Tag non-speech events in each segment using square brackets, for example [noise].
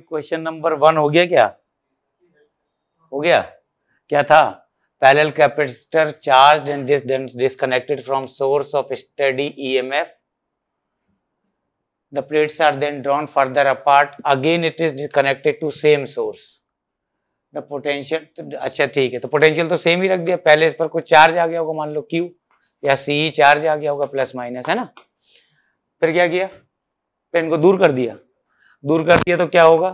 Question number one हो गया क्या हो गया क्या था parallel capacitor charge and this disconnected from source of steady EMF the plates are then drawn further apart again it is connected to same source the potential अच्छा ठीक है तो पोटेंशियल तो सेम ही रख दिया पहले इस पर कुछ चार्ज आ गया होगा मान लो क्यू या सी चार्ज आ गया होगा प्लस माइनस है ना फिर क्या किया फिर इनको दूर कर दिया दूर कर दिया तो क्या होगा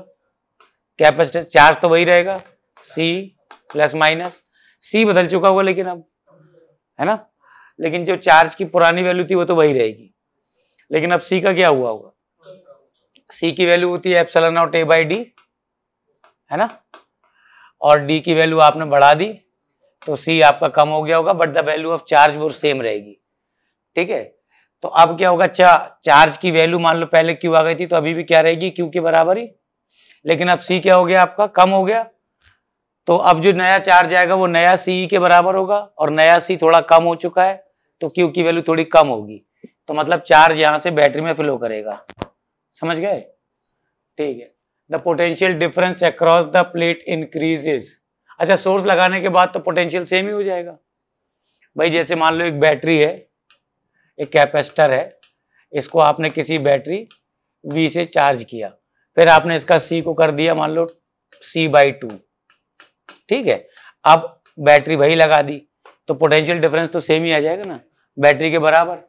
कैपेसिटेंस चार्ज तो वही रहेगा सी प्लस माइनस सी बदल चुका होगा लेकिन अब है ना लेकिन जो चार्ज की पुरानी वैल्यू थी वो तो वही रहेगी लेकिन अब सी का क्या हुआ होगा सी की वैल्यू होती है epsilon naught A by D है ना और डी की वैल्यू आपने बढ़ा दी तो सी आपका कम हो गया होगा but the value of charge वो सेम रहेगी ठीक है तो अब क्या होगा चा, चार्ज की वैल्यू मान लो पहले क्यू आ गई थी तो अभी भी क्या रहेगी क्यू के बराबर ही लेकिन अब सी क्या हो गया आपका कम हो गया तो अब जो नया चार्ज आएगा वो नया सी के बराबर होगा और नया सी थोड़ा कम हो चुका है तो क्यू की वैल्यू थोड़ी कम होगी तो मतलब चार्ज यहाँ से बैटरी में फ्लो करेगा समझ गए ठीक है the potential difference across the plate increases अच्छा सोर्स लगाने के बाद तो पोटेंशियल सेम ही हो जाएगा भाई जैसे मान लो एक बैटरी है एक कैपेसिटर है इसको आपने किसी बैटरी वी से चार्ज किया फिर आपने इसका सी को कर दिया मान लो सी बाई टू ठीक है अब बैटरी वही लगा दी तो पोटेंशियल डिफरेंस तो सेम ही आ जाएगा ना बैटरी के बराबर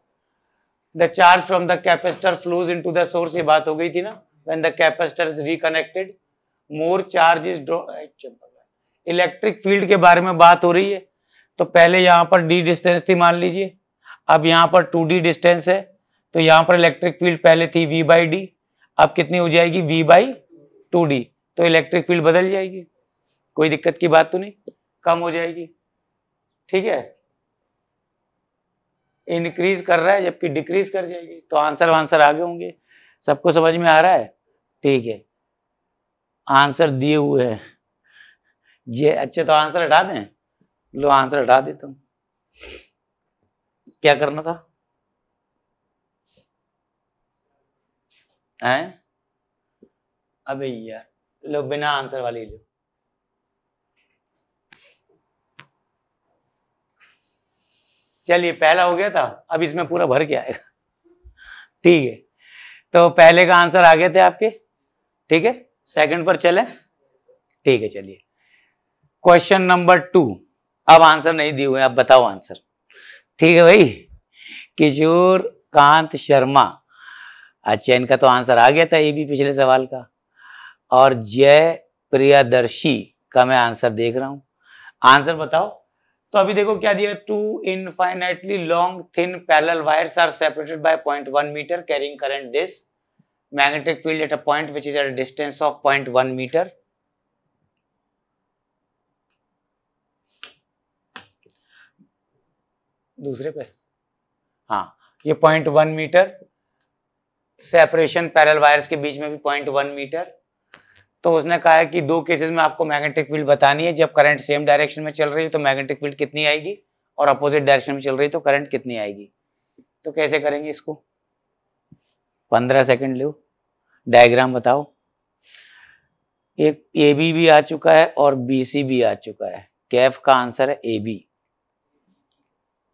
the charge from the capacitor flows into the source ये बात हो गई थी ना when the capacitor is reconnected more charge is electric field के बारे में बात हो रही है तो पहले यहां पर डी डिस्टेंस थी मान लीजिए अब यहाँ पर टू डी डिस्टेंस है तो यहाँ पर इलेक्ट्रिक फील्ड पहले थी वी बाई डी अब कितनी हो जाएगी वी बाई टू डी तो इलेक्ट्रिक फील्ड बदल जाएगी कोई दिक्कत की बात तो नहीं कम हो जाएगी ठीक है इंक्रीज कर रहा है जबकि डिक्रीज कर जाएगी तो आंसर वांसर आगे होंगे सबको समझ में आ रहा है ठीक है आंसर दिए हुए हैं ये अच्छे तो आंसर हटा दें लो आंसर हटा देता हूँ क्या करना था हैं अबे यार लो बिना आंसर वाली लो चलिए पहला हो गया था अब इसमें पूरा भर के आएगा ठीक है तो पहले का आंसर आ गए थे आपके ठीक है सेकंड पर चले ठीक है चलिए क्वेश्चन नंबर टू अब आंसर नहीं दिए हुए आप बताओ आंसर ठीक है भाई किशोर कांत शर्मा अच्छा इनका तो आंसर आ गया था ये भी पिछले सवाल का और जय प्रियादर्शी का मैं आंसर देख रहा हूँ आंसर बताओ तो अभी देखो क्या दिया two infinitely long thin parallel wires are separated by point one metre carrying current this magnetic field at a point which is at distance of point one metre दूसरे पे हाँ ये point one metre separation parallel wires के बीच में भी point one metre तो उसने कहा है कि दो केसेस में आपको मैग्नेटिक फील्ड बतानी है जब करंट सेम डायरेक्शन में चल रही है तो मैग्नेटिक फील्ड कितनी आएगी और अपोजिट डायरेक्शन में चल रही है तो करंट कितनी आएगी तो कैसे करेंगे इसको पंद्रह सेकेंड लो डायग्राम बताओ एक ए बी भी आ चुका है और बी सी भी आ चुका है कैफ का आंसर है ए बी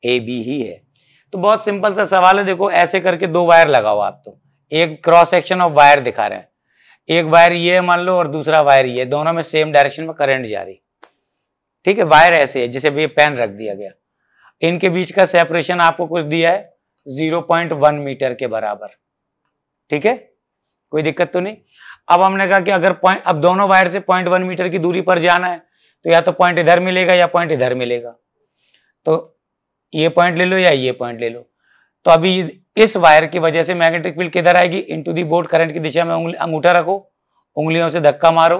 ए बी ही है तो बहुत सिंपल सा सवाल है देखो ऐसे करके दो वायर लगाओ आप तो एक क्रॉस सेक्शन ऑफ वायर दिखा रहे हैं एक वायर ये है मान लो और दूसरा वायर ये दोनों में सेम डायरेक्शन में करंट जा रही ठीक है वायर ऐसे है जिसे भी पेन रख दिया गया इनके बीच का सेपरेशन आपको कुछ दिया है 0.1 मीटर के बराबर ठीक है कोई दिक्कत तो नहीं अब हमने कहा कि अगर पॉइंट अब दोनों वायर से पॉइंट वन मीटर की दूरी पर जाना है तो या तो पॉइंट इधर मिलेगा या पॉइंट इधर मिलेगा तो ये पॉइंट ले लो या ये पॉइंट ले लो तो अभी इस वायर की वजह से मैग्नेटिक फील्ड किधर आएगी इनटू दी बोर्ड करंट की दिशा में उंगली अंगूठा रखो उंगलियों से धक्का मारो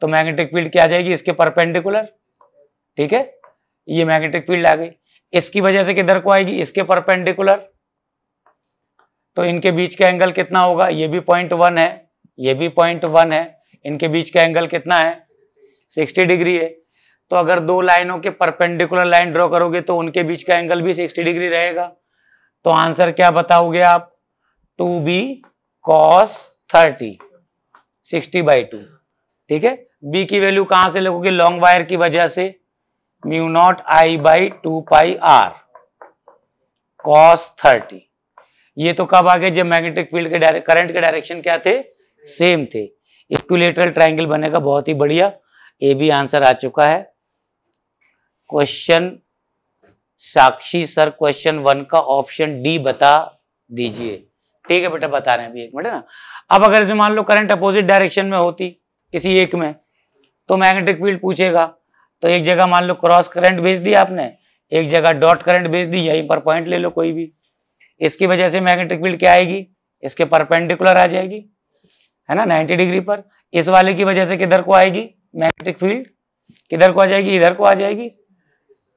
तो मैग्नेटिक फील्ड क्या आ जाएगी इसके परपेंडिकुलर ठीक है ये मैग्नेटिक फील्ड आ गई इसकी वजह से किधर को आएगी इसके परपेंडिकुलर तो इनके बीच का एंगल कितना होगा ये भी पॉइंट वन है ये भी पॉइंट वन है इनके बीच का एंगल कितना है सिक्सटी डिग्री है तो अगर दो लाइनों के परपेंडिकुलर लाइन ड्रॉ करोगे तो उनके बीच का एंगल भी 60 डिग्री रहेगा तो आंसर क्या बताओगे आप two B cos thirty sixty by two ठीक है बी की वैल्यू कहां से लगोगे लॉन्ग वायर की वजह से mu naught I by two pi R cos thirty ये तो कब आ गए जब मैग्नेटिक फील्ड के करंट के डायरेक्शन क्या थे सेम थे इक्विलेटरल ट्राइंगल बनेगा बहुत ही बढ़िया ए भी आंसर आ चुका है question Sakshi sir question one का ऑप्शन डी बता दीजिए ठीक है बेटा बता रहे हैं अभी एक मिनट ना अब अगर जो मान लो करंट अपोजिट डायरेक्शन में होती किसी एक में तो मैग्नेटिक फील्ड पूछेगा तो एक जगह मान लो क्रॉस करंट भेज दिया आपने एक जगह डॉट करंट भेज दी यहीं पर पॉइंट ले लो कोई भी इसकी वजह से मैग्नेटिक फील्ड क्या आएगी इसके परपेंडिकुलर आ जाएगी है ना नाइन्टी डिग्री पर इस वाले की वजह से किधर को आएगी मैग्नेटिक फील्ड किधर को आ जाएगी इधर को आ जाएगी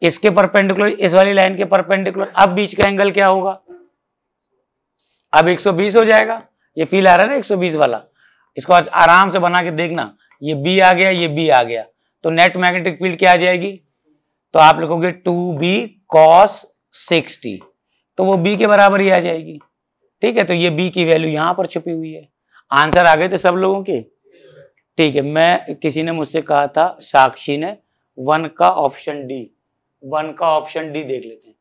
इसके परपेंडिकुलर इस वाली लाइन के परपेंडिकुलर अब बीच का एंगल क्या होगा अब 120 हो जाएगा ये फील आ रहा है ना 120 वाला इसको आज आराम से बना के देखना ये बी आ गया ये बी आ गया तो नेट मैग्नेटिक फील्ड क्या आ जाएगी तो आप लिखोगे टू बी कॉस सिक्सटी तो वो बी के बराबर ही आ जाएगी ठीक है तो ये बी की वैल्यू यहां पर छुपी हुई है आंसर आ गए थे सब लोगों के ठीक है मैं किसी ने मुझसे कहा था साक्षी ने वन का ऑप्शन डी वन का ऑप्शन डी देख लेते हैं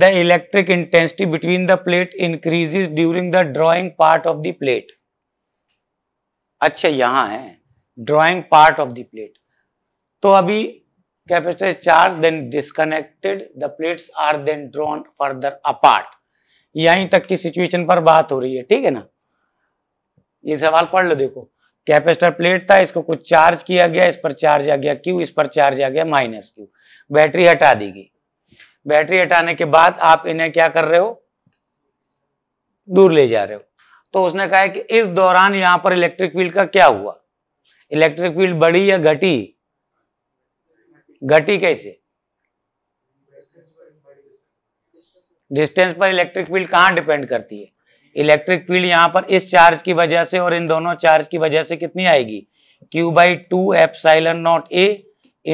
the electric intensity between the plate increases during the drawing part of the plate अच्छा यहां है drawing part of the plate तो अभी capacitor charge then disconnected the plates are then drawn further apart यहीं तक की सिचुएशन पर बात हो रही है ठीक है ना ये सवाल पढ़ लो देखो कैपेसिटर प्लेट था इसको कुछ चार्ज किया गया इस पर चार्ज आ गया क्यू इस पर चार्ज आ गया माइनस क्यू बैटरी हटा दी गई बैटरी हटाने के बाद आप इन्हें क्या कर रहे हो दूर ले जा रहे हो तो उसने कहा है कि इस दौरान यहां पर इलेक्ट्रिक फील्ड का क्या हुआ इलेक्ट्रिक फील्ड बढ़ी या घटी घटी कैसे डिस्टेंस पर इलेक्ट्रिक फील्ड कहां डिपेंड करती है इलेक्ट्रिक फील्ड यहां पर इस चार्ज की वजह से और इन दोनों चार्ज की वजह से कितनी आएगी Q by two epsilon naught A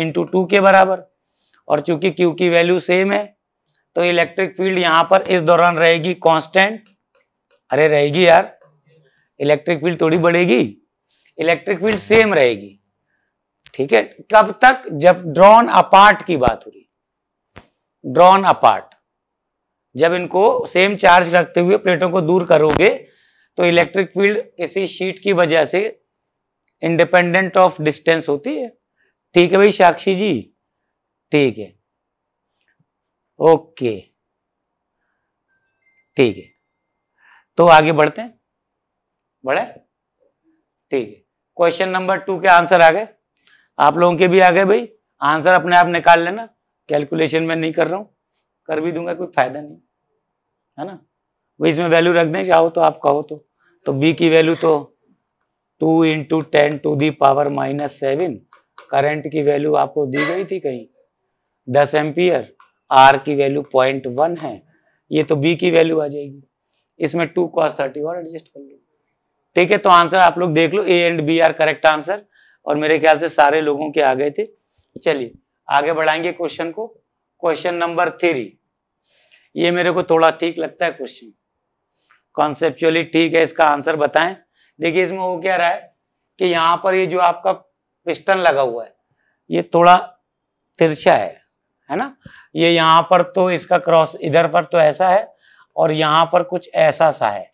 into two के बराबर और चूंकि क्यू की वैल्यू सेम है तो इलेक्ट्रिक फील्ड यहां पर इस दौरान रहेगी कांस्टेंट अरे रहेगी यार इलेक्ट्रिक फील्ड थोड़ी बढ़ेगी इलेक्ट्रिक फील्ड सेम रहेगी ठीक है कब तक जब ड्रॉन अपार्ट की बात हो रही ड्रॉन अपार्ट जब इनको सेम चार्ज रखते हुए प्लेटों को दूर करोगे तो इलेक्ट्रिक फील्ड किसी शीट की वजह से इंडिपेंडेंट ऑफ डिस्टेंस होती है ठीक है भाई साक्षी जी ठीक है ओके ठीक है तो आगे बढ़ते हैं बढ़े ठीक है क्वेश्चन नंबर टू के आंसर आ गए आप लोगों के भी आ गए भाई आंसर अपने आप निकाल लेना कैलकुलेशन में नहीं कर रहा हूँ कर भी दूंगा कोई फायदा नहीं है ना वो इसमें वैल्यू रख दें चाहो तो आप कहो तो तो बी की वैल्यू तो two into ten to the power minus seven current की वैल्यू आपको दी गई थी कहीं दस एम्पियर आर की वैल्यू पॉइंट वन है ये तो बी की वैल्यू आ जाएगी इसमें टू कॉस थर्टी और एडजस्ट कर लो ठीक है तो आंसर आप लोग देख लो A and B are correct answer और मेरे ख्याल से सारे लोगों के आ गए थे चलिए आगे बढ़ाएंगे क्वेश्चन को क्वेश्चन नंबर थ्री ये मेरे को थोड़ा ठीक लगता है क्वेश्चन कॉन्सेप्चुअली ठीक है इसका आंसर बताएं देखिए इसमें वो क्या रहा है कि यहाँ पर ये जो आपका पिस्टन लगा हुआ है ये थोड़ा तिरछा है है ना ये यहाँ पर तो इसका क्रॉस इधर पर तो ऐसा है और यहाँ पर कुछ ऐसा सा है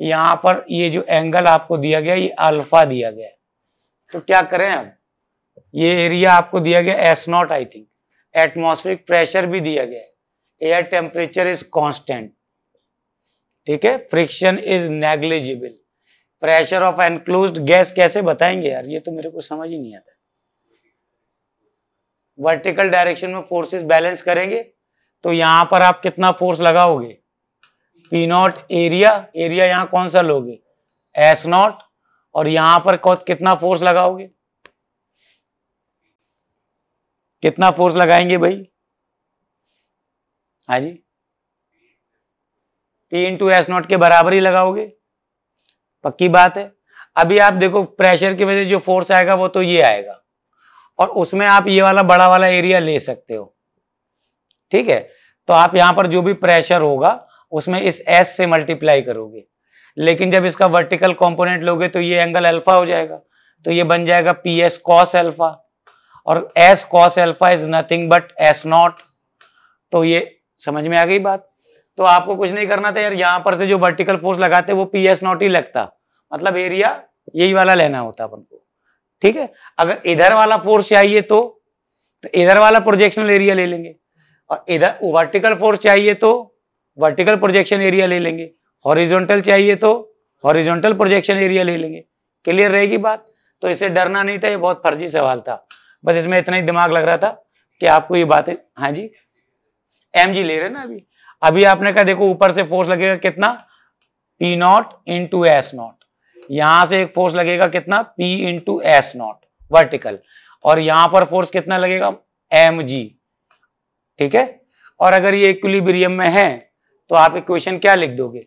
यहाँ पर ये जो एंगल आपको दिया गया ये अल्फा दिया गया तो क्या करें अब ये एरिया आपको दिया गया S naught I think atmospheric pressure भी दिया गया है एयर टेम्परेचर इज कॉन्स्टेंट ठीक है friction is negligible pressure of enclose gas कैसे बताएंगे यार ये तो मेरे को समझ ही नहीं आता वर्टिकल डायरेक्शन में फोर्सेस बैलेंस करेंगे तो यहां पर आप कितना फोर्स लगाओगे पी नॉट एरिया एरिया यहां कौन सा लोगे एस नॉट और यहां पर कितना फोर्स लगाओगे कितना फोर्स लगाएंगे भाई हाँ जी पी इंटू एस नॉट के बराबर ही लगाओगे पक्की बात है अभी आप देखो प्रेशर की वजह से जो फोर्स आएगा वो तो ये आएगा और उसमें आप ये वाला बड़ा वाला एरिया ले सकते हो ठीक है तो आप यहाँ पर जो भी प्रेशर होगा उसमें इस एस से मल्टीप्लाई करोगे लेकिन जब इसका वर्टिकल कंपोनेंट लोगे तो ये एंगल अल्फा हो जाएगा तो ये बन जाएगा पी एस कॉस एल्फा और S cos alpha is nothing but S naught तो ये समझ में आ गई बात तो आपको कुछ नहीं करना था यार यहां पर से जो वर्टिकल फोर्स लगाते वो पी एस नॉट ही लगता मतलब एरिया यही वाला लेना होता अपन को ठीक है अगर इधर वाला फोर्स चाहिए तो तो इधर वाला प्रोजेक्शनल एरिया ले लेंगे और इधर वर्टिकल फोर्स चाहिए तो वर्टिकल प्रोजेक्शन एरिया ले लेंगे हॉरिजॉन्टल चाहिए तो हॉरिजॉन्टल प्रोजेक्शन एरिया ले लेंगे क्लियर रहेगी बात तो इसे डरना नहीं था ये बहुत फर्जी सवाल था बस इसमें इतना ही दिमाग लग रहा था कि आपको ये बातें हाँ जी एम जी ले रहे ना अभी अभी आपने कहा देखो ऊपर से फोर्स लगेगा कितना P naught into S naught यहां से एक फोर्स लगेगा कितना P into S naught vertical और यहां पर फोर्स कितना लगेगा एम जी ठीक है और अगर ये इक्विलिब्रियम में है तो आप इक्वेशन क्या लिख दोगे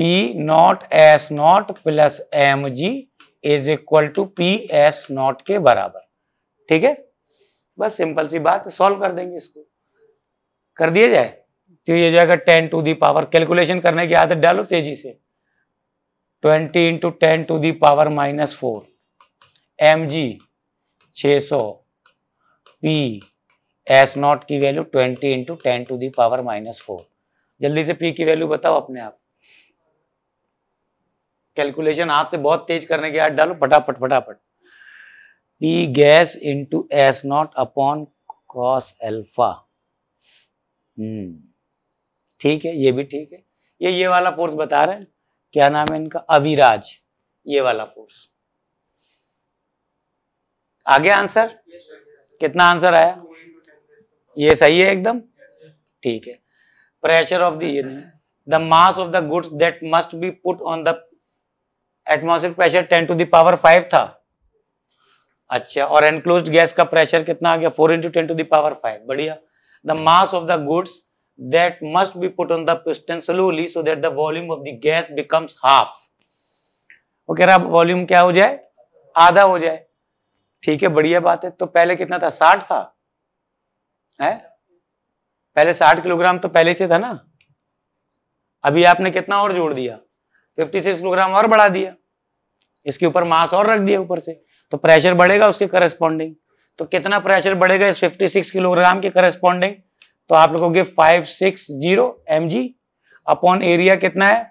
P naught S naught plus M G is equal to P S naught के बराबर ठीक है बस सिंपल सी बात सॉल्व कर देंगे इसको कर दिया जाए तो ये जाएगा ten to the power calculation करने की आदत डालो तेजी से twenty into ten to the power minus four M G छ सौ पी एस नॉट की value twenty into ten to the power minus four जल्दी से पी की वैल्यू बताओ अपने आप कैलकुलेशन हाथ से बहुत तेज करने के हाथ डालो फटाफट फटाफट P gas into S naught upon cos alpha ठीक है ये भी ठीक है ये ये वाला फोर्स बता रहे हैं क्या नाम है इनका अविराज ये वाला फोर्स आगे आंसर कितना आंसर आया ये सही है एकदम ठीक है pressure of the mass of the goods that must be put on the atmosphere pressure ten to the power five था अच्छा और एनक्लोज गैस का प्रेशर कितना आ गया four into ten to the power five बढ़िया the mass of the goods that must be put on the piston slowly so that the volume of the gas becomes half. वो कह रहा volume क्या हो जाए आधा हो जाए ठीक है बढ़िया बात है तो पहले कितना था साठ था है पहले साठ किलोग्राम तो पहले से था ना अभी आपने कितना और जोड़ दिया फिफ्टी सिक्स किलोग्राम और बढ़ा दिया इसके ऊपर मास और रख दिया ऊपर से तो प्रेशर बढ़ेगा उसके करस्पॉन्डिंग तो कितना प्रेशर बढ़ेगा इस 56 किलोग्राम के करस्पॉन्डिंग तो आप लिखोगे five six zero M G upon area कितना है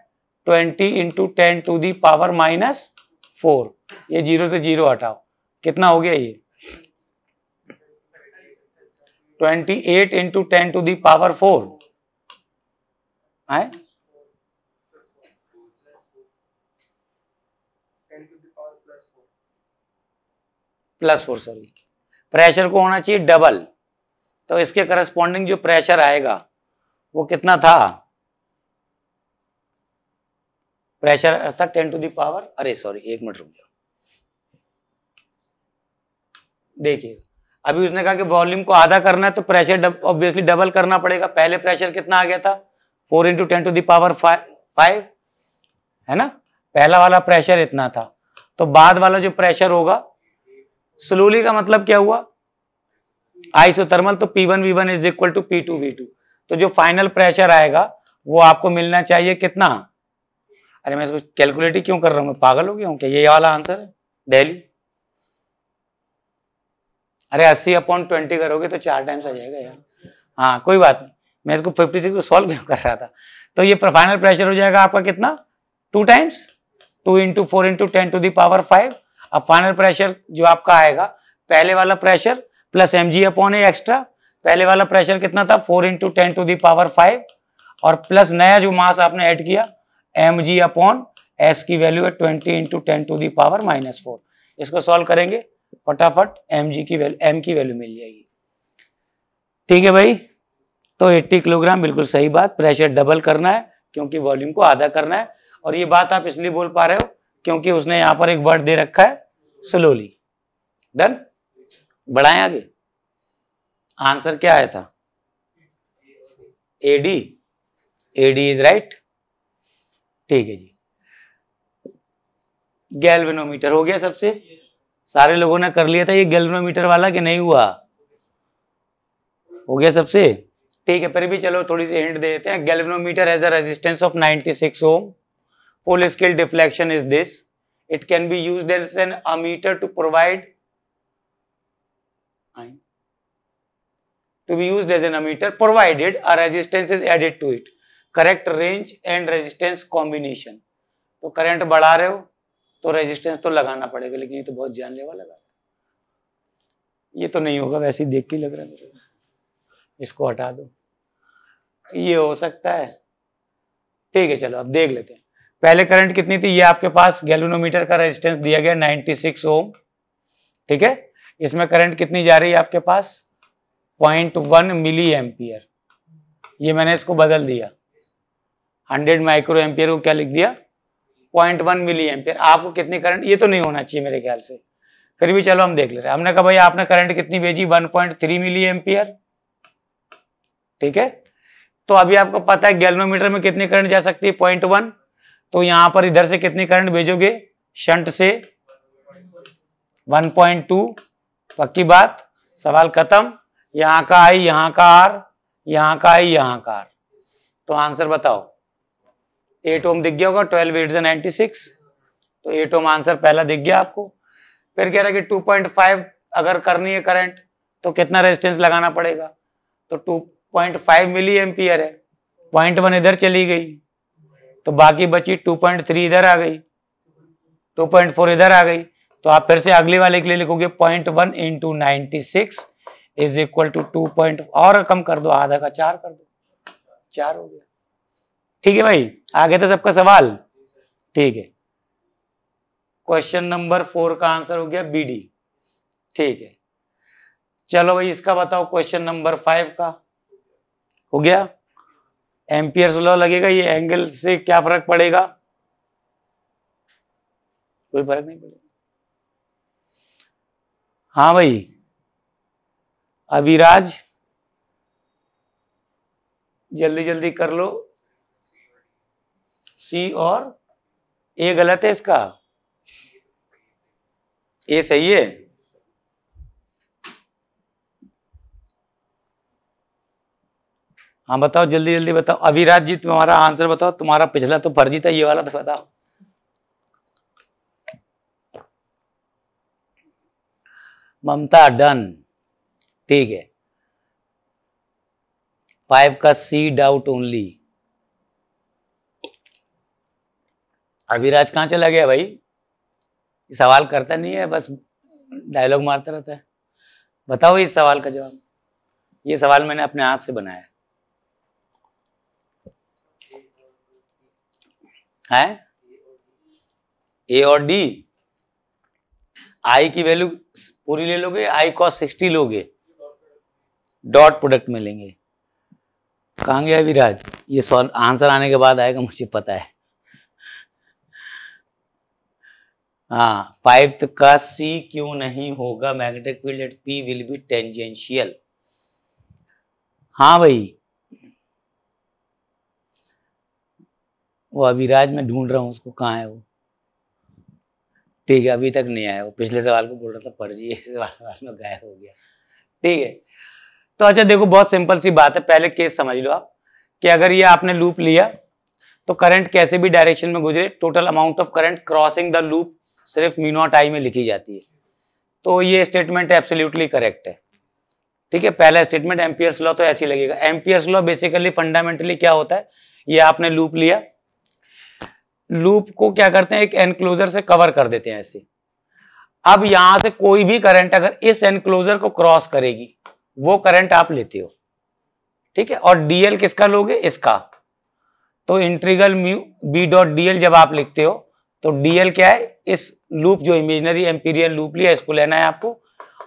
twenty into ten to the power minus four ये जीरो से जीरो हटाओ कितना हो गया ये twenty eight into ten to the power four है प्लस फोर सॉरी प्रेशर को होना चाहिए डबल तो इसके करस्पॉन्डिंग जो प्रेशर आएगा वो कितना था प्रेशर था टेन टू दावर अरे सॉरी एक मिनट रुक जाओ देखिए अभी उसने कहा कि वॉल्यूम को आधा करना है तो प्रेशर ऑब्वियसली डब, डबल करना पड़ेगा पहले प्रेशर कितना आ गया था four into ten to the power five है ना पहला वाला प्रेशर इतना था तो बाद वाला जो प्रेशर होगा स्लोली का मतलब क्या हुआ आइसोथर्मल तो P one V one is equal to P two V two तो जो फाइनल प्रेशर आएगा वो आपको मिलना चाहिए कितना अरे मैं इसको कैलकुलेट ही क्यों कर रहा हूं मैं पागल हो गया हूं क्या ये वाला आंसर है डेली अरे अस्सी अपॉन ट्वेंटी करोगे तो चार टाइम्स आ जाएगा यार हाँ कोई बात नहीं मैं इसको फिफ्टी सिक्स को सॉल्व क्यों कर रहा था तो ये फाइनल प्रेशर हो जाएगा आपका कितना two times two into four into ten to the power five अब फाइनल प्रेशर जो आपका आएगा पहले वाला pressure plus M G upon A extra पहले वाला प्रेशर कितना था four into ten to the power five और प्लस नया जो मास आपने ऐड किया एम जी अपॉन एस की वैल्यू है twenty into ten to the power minus four इसको सॉल्व करेंगे फटाफट एम जी की वैल्यू एम की वैल्यू मिल जाएगी ठीक है भाई तो 80 किलोग्राम बिल्कुल सही बात प्रेशर डबल करना है क्योंकि वॉल्यूम को आधा करना है और ये बात आप इसलिए बोल पा रहे हो क्योंकि उसने यहाँ पर एक वर्ड दे रखा है स्लोली डन बढ़ाएं आगे आंसर क्या आया था एडी एडी इज राइट ठीक है जी गैल्वेनोमीटर हो गया सबसे सारे लोगों ने कर लिया था ये गैल्वेनोमीटर वाला कि नहीं हुआ हो गया सबसे ठीक है फिर भी चलो थोड़ी सी हिंट दे देते हैं galvanometer has a resistance of 96 ohm full scale deflection is this it can be used as an ammeter to provide ion to be used as an ammeter provided a resistance is added to it correct range and resistance combination तो current बढ़ा रहे हो तो resistance तो लगाना पड़ेगा लेकिन ये तो बहुत जानलेवा लगा ये तो नहीं होगा वैसे ही देख के लग रहा है इसको हटा दो ये हो सकता है ठीक है चलो अब देख लेते हैं पहले करंट कितनी थी ये आपके पास गैलोनोमीटर का रेजिस्टेंस दिया गया 96 ओम ठीक है इसमें करंट कितनी जा रही है आपके पास पॉइंट वन मिली एम्पियर ये मैंने इसको बदल दिया हंड्रेड माइक्रो एम्पियर को क्या लिख दिया पॉइंट वन मिली एम्पियर आपको कितनी करंट ये तो नहीं होना चाहिए मेरे ख्याल से फिर भी चलो हम देख ले रहे हमने कहा भाई आपने करंट कितनी भेजी थ्री मिली एम्पियर ठीक है तो अभी आपको पता है गैल्नोमीटर में कितनी करंट जा सकती है पॉइंट वन तो यहां पर इधर से कितनी करंट भेजोगे शंट से टू पक्की बात सवाल खत्म यहाँ का आई यहाँ का आर यहाँ का आई यहाँ का आर तो आंसर बताओ एट ओम दिख गया होगा ट्वेल्व एट जो नाइन्टी सिक्स तो एट ओम आंसर पहला दिख गया आपको फिर कह रहा है कि टू पॉइंट फाइव अगर करनी है करंट तो कितना रेजिस्टेंस लगाना पड़ेगा तो two point five milliampere है पॉइंट वन इधर चली गई तो बाकी बची टू पॉइंट थ्री इधर आ गई टू पॉइंट फोर इधर आ गई तो आप फिर से अगले वाले के लिए लिखोगे point one into ninety six is equal to two point और कम कर दो आधा का चार कर दो चार हो गया ठीक है भाई आगे था सबका सवाल ठीक है क्वेश्चन नंबर फोर का आंसर हो गया बी डी ठीक है चलो भाई इसका बताओ क्वेश्चन नंबर फाइव का हो गया एम्पियर लॉ लगेगा ये एंगल से क्या फर्क पड़ेगा कोई फर्क नहीं पड़ेगा हाँ भाई अभिराज जल्दी जल्दी कर लो सी और ए गलत है इसका ए सही है हाँ बताओ जल्दी जल्दी बताओ अभिराज जी तुम्हारा आंसर बताओ तुम्हारा पिछला तो फर्जी था ये वाला तो बताओ ममता डन ठीक है फाइव का सी डाउट ओनली अभिराज कहाँ चला गया भाई सवाल करता नहीं है बस डायलॉग मारता रहता है बताओ इस सवाल का जवाब ये सवाल मैंने अपने हाथ से बनाया है है ए और डी आई की वैल्यू पूरी ले लोगे आई कॉस सिक्सटी लोगे डॉट प्रोडक्ट में लेंगे कहाँ गया विराज ये सॉल्व आंसर आने के बाद आएगा मुझे पता है हाँ फाइव का सी क्यों नहीं होगा magnetic field at P will be tangential हाँ भाई वो अभिराज मैं ढूंढ रहा हूँ उसको कहाँ है वो ठीक है अभी तक नहीं आया वो पिछले सवाल को बोल रहा था फर्जी इस में गायब हो गया ठीक है तो अच्छा देखो बहुत सिंपल सी बात है पहले केस समझ लो आप कि अगर ये आपने लूप लिया तो करंट कैसे भी डायरेक्शन में गुजरे total amount of current crossing the loop सिर्फ मीनोट आई में लिखी जाती है तो ये स्टेटमेंट एब्सोल्यूटली करेक्ट है ठीक है पहला स्टेटमेंट एम्पियर्स लॉ तो ऐसी लगेगा एम्पियर्स लॉ बेसिकली फंडामेंटली क्या होता है ये आपने लूप लिया लूप को क्या करते हैं एक एनक्लोजर से कवर कर देते हैं ऐसे अब यहां से कोई भी करंट अगर इस एनक्लोजर को क्रॉस करेगी वो करंट आप लेते हो ठीक है और डीएल किसका लोगे इसका तो integral mu B dot dl जब आप लिखते हो तो डीएल क्या है इस लूप जो इमेजनरी एम्पीरियल लूप लिया इसको लेना है आपको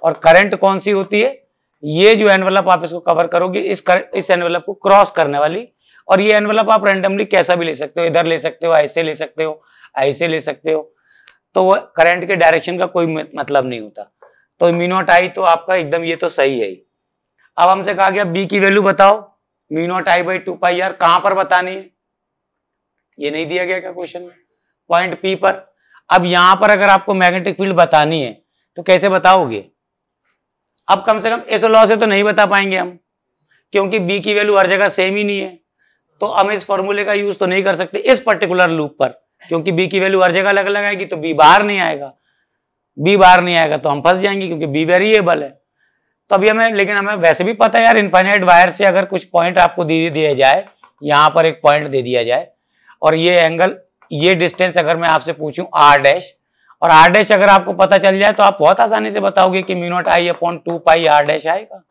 और करंट कौन सी होती है ये जो एनवेलप आप इसको कवर करोगे इस कर, इस एनवेलप को क्रॉस करने वाली और ये एनवलप आप रेंडमली कैसा भी ले सकते हो इधर ले सकते हो ऐसे ले सकते हो ऐसे ले सकते हो तो वो करंट के डायरेक्शन का कोई मतलब नहीं होता तो मीनोट आई तो आपका एकदम ये तो सही है अब हमसे कहा गया बी की वैल्यू बताओ mu naught I by two pi R कहां पर बतानी है ये नहीं दिया गया क्या क्वेश्चन में पॉइंट पी पर अब यहां पर अगर आपको मैग्नेटिक फील्ड बतानी है तो कैसे बताओगे अब कम से कम एस लॉ से तो नहीं बता पाएंगे हम क्योंकि बी की वैल्यू हर जगह सेम ही नहीं है तो हम इस फॉर्मूले का यूज तो नहीं कर सकते इस पर्टिकुलर लूप पर क्योंकि बी की वैल्यू हर जगह अलग अलग आएगी तो बी बाहर नहीं आएगा बी बाहर नहीं आएगा तो हम फंस जाएंगे क्योंकि बी वेरिएबल है तो अभी हमें लेकिन हमें वैसे भी पता है यार इन्फाइनाइट वायर से अगर कुछ पॉइंट आपको दे दिया जाए यहाँ पर एक पॉइंट दे दिया जाए और ये एंगल ये डिस्टेंस अगर मैं आपसे पूछूं आर डैश और आर डैश अगर आपको पता चल जाए तो आप बहुत आसानी से बताओगे कि mu naught I upon two pi R dash आएगा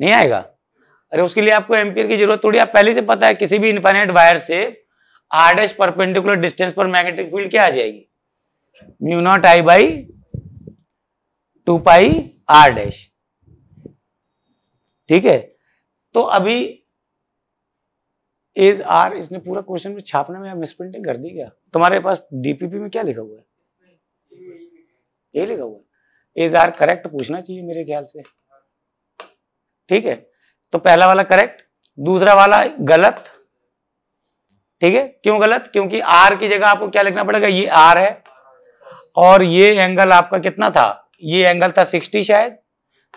नहीं आएगा अरे उसके लिए आपको एम्पियर की जरूरत थोड़ी आप पहले से पता है किसी भी इन्फाइनाइट वायर से हार्डेस्ट परपेंडिकुलर डिस्टेंस पर मैग्नेटिक फील्ड क्या आ जाएगी mu naught I by two pi R dash ठीक है तो अभी इज आर इसने पूरा क्वेश्चन में छापने में मिसप्रिंटिंग कर दी क्या तुम्हारे पास डीपीपी में क्या लिखा हुआ है ये लिखा हुआ है इज आर करेक्ट पूछना चाहिए मेरे ख्याल से ठीक है तो पहला वाला करेक्ट दूसरा वाला गलत ठीक है क्यों गलत क्योंकि आर की जगह आपको क्या लिखना पड़ेगा ये आर है और ये एंगल आपका कितना था ये एंगल था सिक्सटी शायद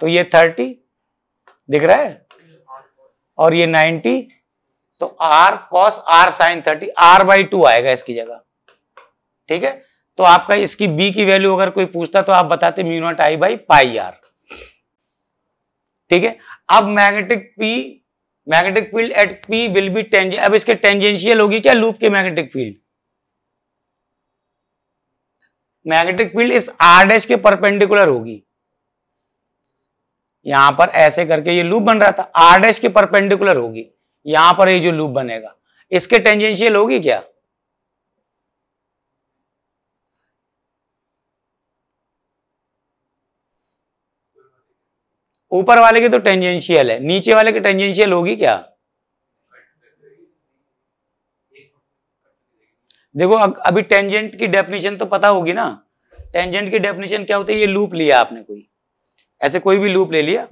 तो ये थर्टी दिख रहा है और ये नाइनटी तो R cos R sine thirty R by two आएगा इसकी जगह ठीक है तो आपका इसकी बी की वैल्यू अगर कोई पूछता तो आप बताते mu naught I by pi R ठीक है अब magnetic P magnetic field at P will be tangential अब इसके टेंजेंशियल होगी क्या लूप के मैग्नेटिक फील्ड मैग्नेटिक फील्ड इस आर डैश के परपेंडिकुलर होगी यहां पर ऐसे करके ये लूप बन रहा था आर डैश के परपेंडिकुलर होगी यहां पर ये जो लूप बनेगा इसके टेंजेंशियल होगी क्या ऊपर वाले की तो टेंजेंशियल है नीचे वाले की टेंजेंशियल होगी क्या देखो अभी टेंजेंट की डेफिनेशन तो पता होगी ना टेंजेंट की डेफिनेशन क्या होती है ये लूप लिया आपने कोई ऐसे कोई भी लूप ले लिया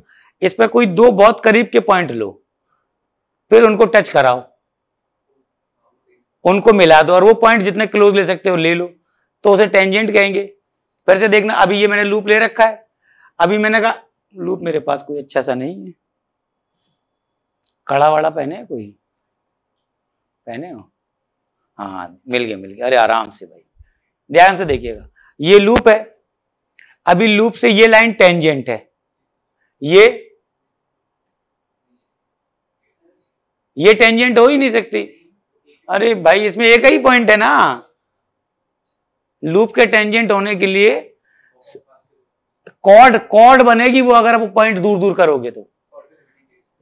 इस पर कोई दो बहुत करीब के पॉइंट लो फिर उनको टच कराओ उनको मिला दो और वो पॉइंट जितने क्लोज ले सकते हो ले लो तो उसे टेंजेंट कहेंगे फिर से देखना अभी ये मैंने लूप ले रखा है अभी मैंने कहा लूप मेरे पास कोई अच्छा सा नहीं है कड़ा वाड़ा पहने कोई पहने हो हाँ मिल गया मिल गया अरे आराम से भाई ध्यान से देखिएगा ये लूप है अभी लूप से ये लाइन टेंजेंट है ये ये टेंजेंट हो ही नहीं सकती अरे भाई इसमें एक ही पॉइंट है ना लूप के टेंजेंट होने के लिए कॉर्ड कॉर्ड बनेगी वो अगर आप पॉइंट दूर दूर करोगे तो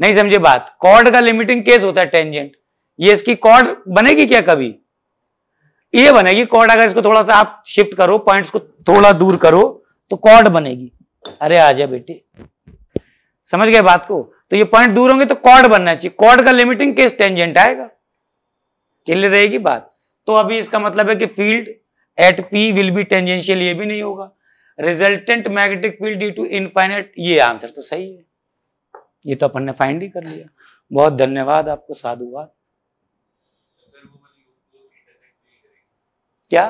नहीं समझे बात कॉर्ड का लिमिटिंग केस होता है टेंजेंट ये इसकी कॉर्ड बनेगी क्या कभी ये बनेगी कॉर्ड अगर इसको थोड़ा सा आप शिफ्ट करो पॉइंट्स को थोड़ा दूर करो तो कॉर्ड बनेगी अरे आ जा बेटे समझ गए बात को तो ये पॉइंट दूर होंगे तो कॉर्ड बनना चाहिए कॉर्ड का लिमिटिंग केस टेंजेंट आएगा क्लियर रहेगी बात तो अभी इसका मतलब है कि field at P will be tangential ये भी नहीं होगा resultant magnetic field due to infinite ये आंसर तो सही है ये तो अपन ने फाइंड ही कर लिया बहुत धन्यवाद आपको साधुवाद क्या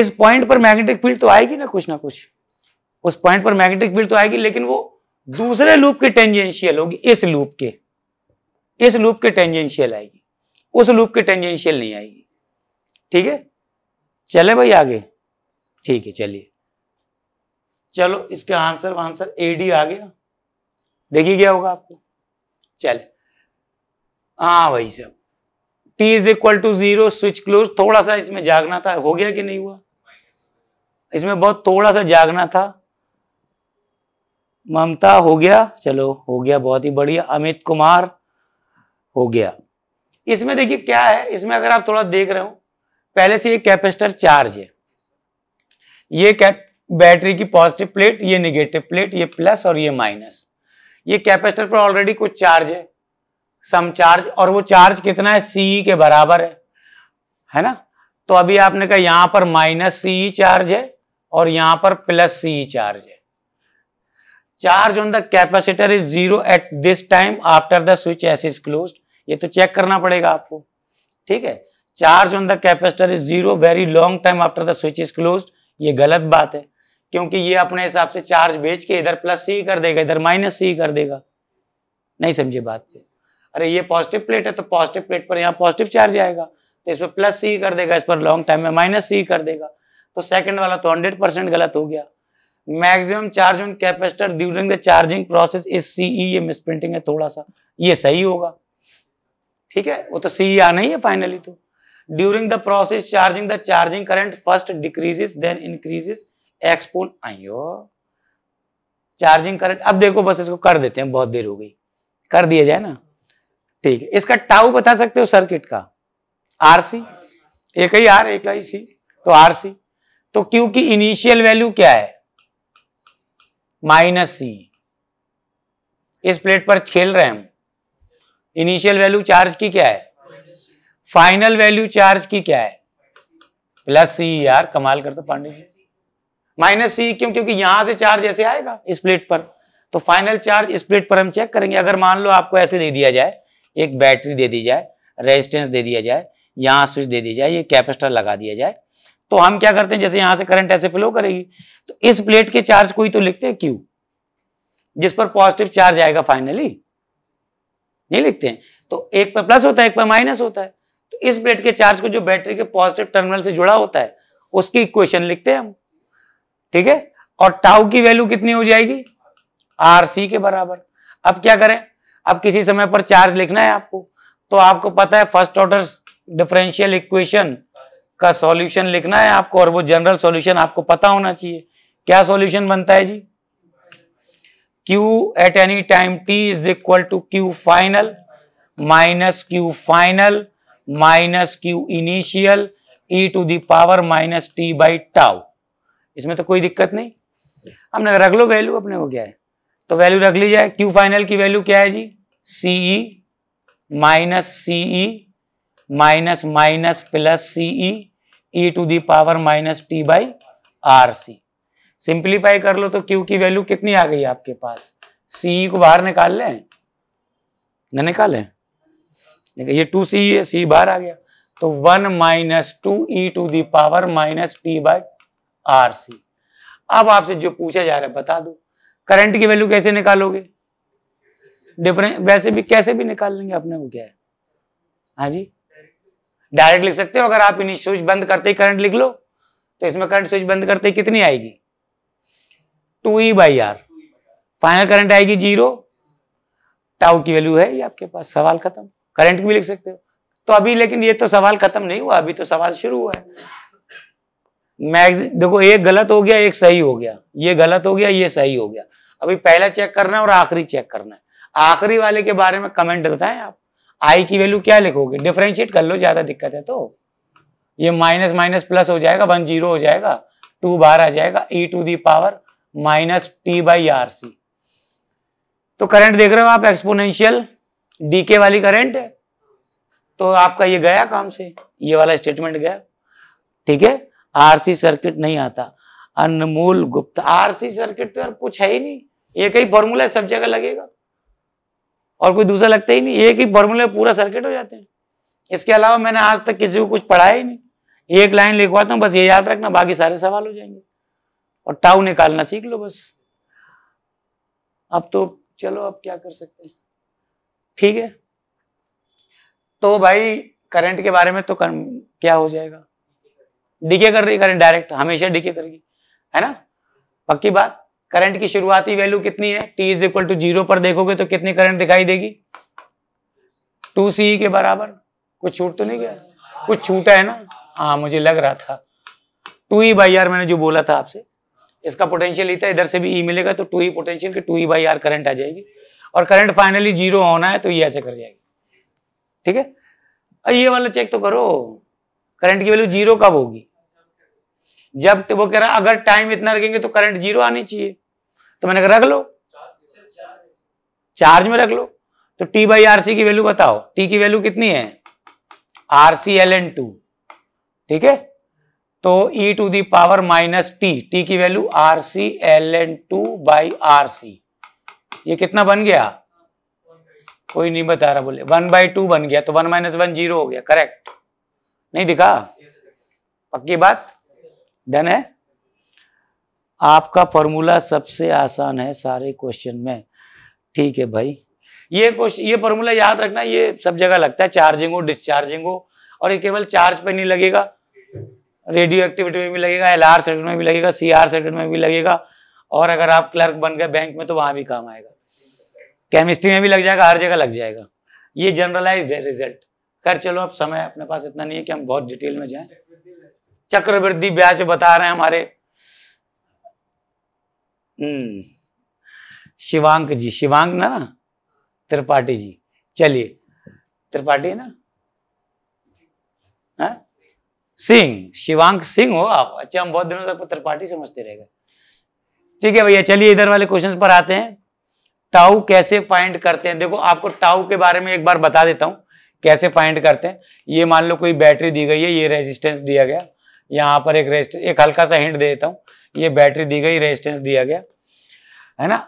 इस पॉइंट पर मैग्नेटिक फील्ड तो आएगी ना कुछ ना कुछ उस पॉइंट पर मैग्नेटिक फील्ड तो आएगी लेकिन वो दूसरे लूप के टेंजेंशियल होगी इस लूप के इस लूप के टेंजेंशियल आएगी उस लूप की टेंजेंशियल नहीं आएगी ठीक है चले भाई आगे ठीक है चलिए चलो इसका आंसर आंसर ए डी आ गया देखिए क्या होगा आपको चले हाँ भाई साहब T is equal to zero switch close थोड़ा सा इसमें जागना था हो गया कि नहीं हुआ इसमें बहुत थोड़ा सा जागना था ममता हो गया चलो हो गया बहुत ही बढ़िया अमित कुमार हो गया इसमें देखिए क्या है इसमें अगर आप थोड़ा देख रहे हो पहले से ये कैपेसिटर चार्ज है ये कैप बैटरी की पॉजिटिव प्लेट ये निगेटिव प्लेट ये प्लस और ये माइनस ये कैपेसिटर पर ऑलरेडी कुछ चार्ज है सम चार्ज और वो चार्ज कितना है सी के बराबर है है ना तो अभी आपने कहा यहां पर माइनस सी चार्ज है और यहां पर प्लस सी चार्ज है charge on the capacitor is zero at this time after the switch S is close ये तो चेक करना पड़ेगा आपको ठीक है charge on the capacitor is zero very long time after the switch is close ये गलत बात है क्योंकि ये अपने हिसाब से चार्ज भेज के इधर प्लस सी कर देगा इधर माइनस सी कर देगा नहीं समझे बात पे अरे ये पॉजिटिव प्लेट है तो पॉजिटिव प्लेट पर यहाँ पॉजिटिव चार्ज आएगा तो इस पर प्लस सी कर देगा इस पर लॉन्ग टाइम में माइनस सी कर देगा तो सेकंड वाला तो हंड्रेड परसेंट गलत हो गया maximum charge on capacitor during the charging process is C ये मिसप्रिंटिंग है थोड़ा सा ये सही होगा ठीक है वो तो सी आना e ही है फाइनली तो during the process charging the charging current first decreases then increases एक्सपोल आइयो चार्जिंग करंट अब देखो बस इसको कर देते हैं बहुत देर हो गई कर दिया जाए ना ठीक है इसका टाउ बता सकते हो सर्किट का आरसी एक ही आर एक ही सी तो आरसी तो क्योंकि इनिशियल वैल्यू क्या है माइनस सी इस प्लेट पर खेल रहे हैं हम इनिशियल वैल्यू चार्ज की क्या है फाइनल वैल्यू चार्ज की क्या है प्लस सी यार कमाल कर दो पांडे जी माइनस सी क्यों क्योंकि यहां से चार्ज ऐसे आएगा इस प्लेट पर तो फाइनल चार्ज इस प्लेट पर हम चेक करेंगे अगर मान लो आपको ऐसे दे दिया जाए एक बैटरी दे दी जाए रेजिस्टेंस दे दिया जाए यहाँ स्विच दे दी जाए ये कैपेसिटर लगा दिया जाए तो हम क्या करते हैं जैसे यहाँ से करंट ऐसे फ्लो करेगी तो इस प्लेट के चार्ज को ही तो लिखते हैं क्यू जिस पर पॉजिटिव चार्ज आएगा फाइनली नहीं लिखते हैं तो एक पर प्लस होता है एक पर माइनस होता है तो इस प्लेट के चार्ज को जो बैटरी के पॉजिटिव टर्मिनल से जुड़ा होता है उसकी इक्वेशन लिखते हैं हम ठीक है और टाउ की वैल्यू कितनी हो जाएगी आर सी के बराबर अब क्या करें अब किसी समय पर चार्ज लिखना है आपको तो आपको पता है फर्स्ट ऑर्डर डिफरेंशियल इक्वेशन का सॉल्यूशन लिखना है आपको और वो जनरल सॉल्यूशन आपको पता होना चाहिए क्या सॉल्यूशन बनता है जी Q at any time t is equal to Q final minus Q final minus Q initial e to the power minus t by tau. इसमें तो कोई दिक्कत नहीं हमने रख लो वैल्यू अपने को क्या है तो वैल्यू रख ली जाए Q फाइनल की वैल्यू क्या है G C E minus CE minus minus plus CE E to the power minus T by R C simplify कर लो तो क्यू की वैल्यू कितनी आ गई आपके पास सी को बाहर निकाल लें निकाले निकालें ये टू सी है सी बाहर आ गया तो one minus two E to the power minus T by R C अब आपसे जो पूछा जा रहा है बता दो करंट की वैल्यू कैसे निकालोगे डिफरेंस वैसे भी कैसे भी निकाल लेंगे अपने को क्या है हाँ जी डायरेक्ट लिख सकते हो अगर आप इन स्विच बंद करते ही करंट लिख लो तो इसमें करंट स्विच बंद करते ही कितनी आएगी two E by R final current आएगी जीरो टाउ की वैल्यू है ये आपके पास सवाल खत्म करंट भी लिख सकते हो तो अभी लेकिन ये तो सवाल खत्म नहीं हुआ अभी तो सवाल शुरू हुआ है मैग देखो एक गलत हो गया एक सही हो गया ये गलत हो गया ये सही हो गया अभी पहला चेक करना है और आखिरी चेक करना है आखिरी वाले के बारे में कमेंट बताएं आप आई की वैल्यू क्या लिखोगे डिफ्रेंशिएट कर लो ज्यादा दिक्कत है तो ये माइनस माइनस प्लस हो जाएगा वन जीरो हो जाएगा टू बार आ जाएगा E to the power minus T by R C तो करंट देख रहे हो आप एक्सपोनेंशियल डी के वाली करंट है तो आपका ये गया काम से ये वाला स्टेटमेंट गया ठीक है आरसी सर्किट नहीं आता अनमोल गुप्त आरसी सर्किट तो यार कुछ है ही नहीं एक ही फॉर्मूला सब जगह लगेगा और कोई दूसरा लगता ही नहीं एक ही फॉर्मूला पूरा सर्किट हो जाते हैं इसके अलावा मैंने आज तक किसी को कुछ पढ़ाया ही नहीं एक लाइन लिखवाता हूँ बस ये याद रखना बाकी सारे सवाल हो जाएंगे और टाउ निकालना सीख लो बस अब तो चलो अब क्या कर सकते हैं ठीक है तो भाई करंट के बारे में तो कर, क्या हो जाएगा डिके कर रही करंट डायरेक्ट हमेशा डिके करेगी है ना पक्की बात करंट की शुरुआती वैल्यू कितनी है T is equal to zero पर देखोगे तो कितनी करंट दिखाई देगी टू सी के बराबर कुछ छूट तो नहीं गया कुछ छूटा है ना हाँ मुझे लग रहा था टू ई बाई आर मैंने जो बोला था आपसे इसका पोटेंशियल इतना इधर से भी ई e मिलेगा तो two E potential two E by R current आ जाएगी और करंट फाइनली जीरो होना है तो ये e ऐसे कर जाएगी ठीक है ये वाला चेक तो करो करंट की वैल्यू जीरो कब होगी जब तो वो कह रहा अगर टाइम इतना रखेंगे तो करंट जीरो आनी चाहिए तो मैंने कहा रख लो चार्ज में रख लो तो टी बाई आर सी की वैल्यू बताओ टी की वैल्यू कितनी है R C L N two ठीक है तो e to the power minus T T की value R C L N two by R C ये कितना बन गया कोई नहीं बता रहा बोले वन बाई टू बन गया तो वन माइनस वन जीरो हो गया करेक्ट नहीं दिखा पक्की बात डन है आपका फॉर्मूला सबसे आसान है सारे क्वेश्चन में ठीक है भाई ये क्वेश्चन ये फॉर्मूला याद रखना ये सब जगह लगता है चार्जिंग हो डिस्चार्जिंग हो और ये केवल चार्ज पे नहीं लगेगा रेडियो एक्टिविटी में भी लगेगा एल आर सेक्टर में भी लगेगा सी आर सेक्टर में भी लगेगा और अगर आप क्लर्क बन गए बैंक में तो वहां भी काम आएगा केमिस्ट्री में भी लग जाएगा हर जगह लग जाएगा ये जनरलाइज है रिजल्ट खैर चलो अब समय अपने पास इतना नहीं है कि हम बहुत डिटेल में जाए चक्रवृद्धि ब्याज बता रहे हैं हमारे हम्म। शिवांक जी शिवांक ना त्रिपाठी जी चलिए त्रिपाठी ना हा? सिंह शिवांग सिंह हो आप अच्छा हम बहुत दिनों तक पत्र पार्टी समझते रह गए ठीक है भैया चलिए इधर वाले क्वेश्चन पर आते हैं टाउ कैसे फाइंड करते हैं देखो आपको टाउ के बारे में एक बार बता देता हूं कैसे फाइंड करते हैं ये मान लो कोई बैटरी दी गई है ये रेजिस्टेंस दिया गया यहाँ पर एक रेजिस्टेंस एक हल्का सा हिंट दे देता हूँ ये बैटरी दी गई रेजिस्टेंस दिया गया है ना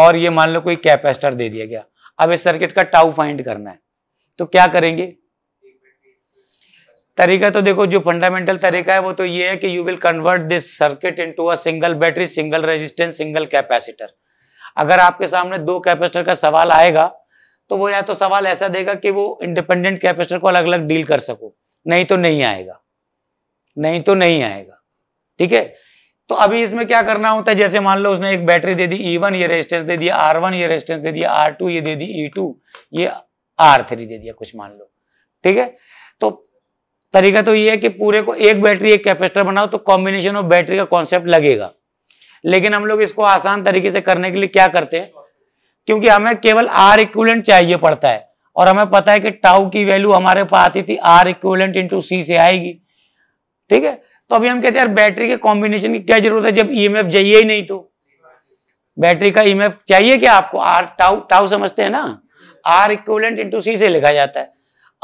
और ये मान लो कोई कैपेसिटर दे दिया गया अब इस सर्किट का टाउ फाइंड करना है तो क्या करेंगे तरीका तो देखो जो फंडामेंटल तरीका है वो तो ये है कि you will convert this circuit into a single battery single resistance single capacitor अगर आपके सामने दो कैपेसिटर का सवाल आएगा तो वो या तो सवाल ऐसा देगा कि वो इंडिपेंडेंट कैपेसिटर को अलग अलग डील कर सको नहीं तो नहीं आएगा नहीं तो नहीं आएगा ठीक है तो अभी इसमें क्या करना होता है जैसे मान लो उसने एक बैटरी दे दी ई e वन ये रेजिस्टेंस दे दिया आर वन ये रेजिस्टेंस दे दिया आर टू ये दे दी ई e ये आर दे दिया कुछ मान लो ठीक है तो तरीका तो ये है कि पूरे को एक बैटरी एक कैपेसिटर बनाओ तो कॉम्बिनेशन ऑफ बैटरी का कॉन्सेप्ट लगेगा लेकिन हम लोग इसको आसान तरीके से करने के लिए क्या करते हैं क्योंकि हमें केवल आर इक्वलेंट चाहिए पड़ता है और हमें पता है कि टाउ की वैल्यू हमारे पास आती थी आर इक्वलेंट इंटू सी से आएगी ठीक है तो अभी हम कहते हैं यार बैटरी के कॉम्बिनेशन की क्या जरूरत है जब एफ e चाहिए ही नहीं तो बैटरी का एफ e चाहिए क्या आपको आर टाउ टाउ समझते हैं ना आर इक्वलेंट इंटू सी से लिखा जाता है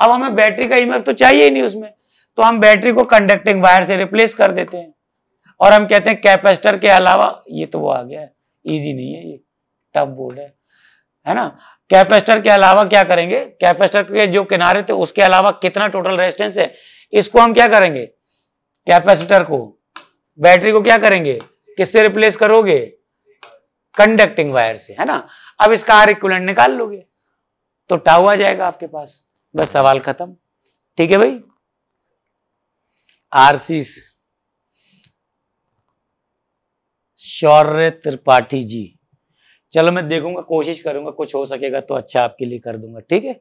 अब हमें बैटरी का ईएमएफ तो चाहिए ही नहीं उसमें तो हम बैटरी को कंडक्टिंग वायर से रिप्लेस कर देते हैं और हम कहते हैं कैपेसिटर के अलावा ये तो वो आ गया है ईजी नहीं है ये टफ बोर्ड है है ना कैपेसिटर के अलावा क्या करेंगे कैपेसिटर के जो किनारे थे उसके अलावा कितना टोटल रेजिस्टेंस है इसको हम क्या करेंगे कैपेसिटर को बैटरी को क्या करेंगे किससे रिप्लेस करोगे कंडक्टिंग वायर से है ना अब इसका आर इक्वलेंट निकाल लोगे तो टाउ आ जाएगा आपके पास बस सवाल खत्म ठीक है भाई आरसी शौर्य त्रिपाठी जी चलो मैं देखूंगा कोशिश करूंगा कुछ हो सकेगा तो अच्छा आपके लिए कर दूंगा ठीक है